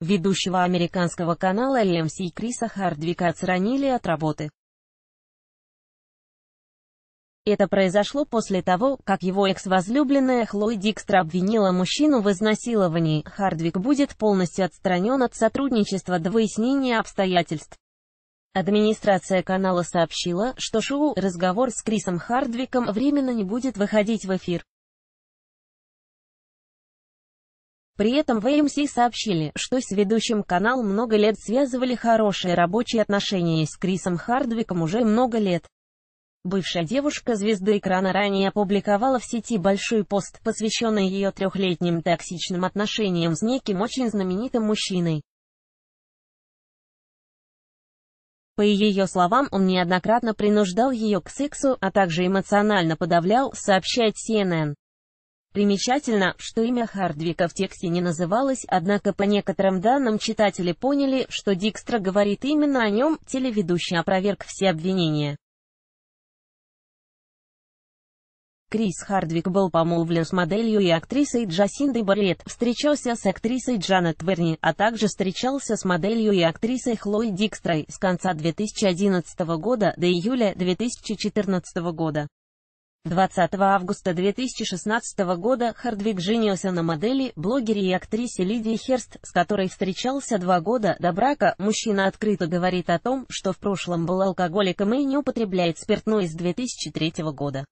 Ведущего американского канала LMC Криса Хардвика отстранили от работы. Это произошло после того, как его экс-возлюбленная Хлои Дикстра обвинила мужчину в изнасиловании. Хардвик будет полностью отстранен от сотрудничества до выяснения обстоятельств. Администрация канала сообщила, что шоу «Разговор с Крисом Хардвиком» временно не будет выходить в эфир. При этом в AMC сообщили, что с ведущим канал много лет связывали хорошие рабочие отношения с Крисом Хардвиком уже много лет. Бывшая девушка звезды экрана ранее опубликовала в сети большой пост, посвященный ее трехлетним токсичным отношениям с неким очень знаменитым мужчиной. По ее словам, он неоднократно принуждал ее к сексу, а также эмоционально подавлял, сообщает CNN. Примечательно, что имя Хардвика в тексте не называлось, однако по некоторым данным читатели поняли, что Дикстра говорит именно о нем, телеведущий опроверг все обвинения. Крис Хардвик был помолвлен с моделью и актрисой Джасиндой Барретт, встречался с актрисой Джанет Верни, а также встречался с моделью и актрисой Хлои Дикстрой с конца 2011 года до июля 2014 года. 20 августа 2016 года Хардвик женился на модели, блогере и актрисе Лидии Херст, с которой встречался два года до брака. Мужчина открыто говорит о том, что в прошлом был алкоголиком и не употребляет спиртное с 2003 года.